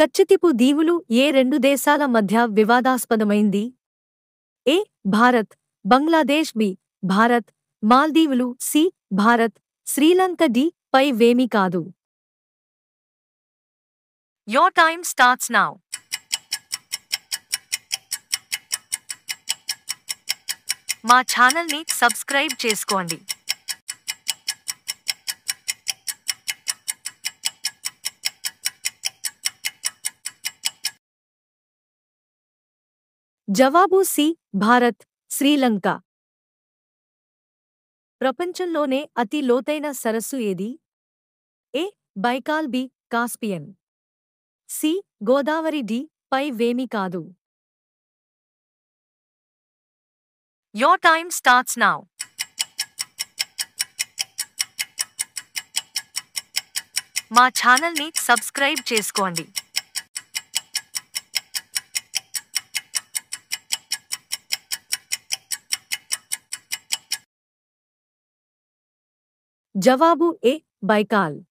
కచ్చితిపు దీవులు ఏ రెండు దేశాల మధ్య వివాదాస్పదమైంది ఏ భారత్ బంగ్లాదేశ్ బి భారత్ మాల్దీవులు సి భారత్ శ్రీలంక డి పై వేమీ కాదు యో టైమ్ స్టార్ట్స్ నా మా ఛానల్ని సబ్స్క్రైబ్ చేసుకోండి జవాబు సి భారత్ శ్రీలంక ప్రపంచంలోనే అతి లోతైన సరస్సు ఏది A Baikal B Caspian C Godavari D పై వేమి కాదు యోర్ టైమ్ స్టార్ట్స్ నావ్ మా ఛానల్ని సబ్స్క్రైబ్ చేసుకోండి जवाबु ए बैकाल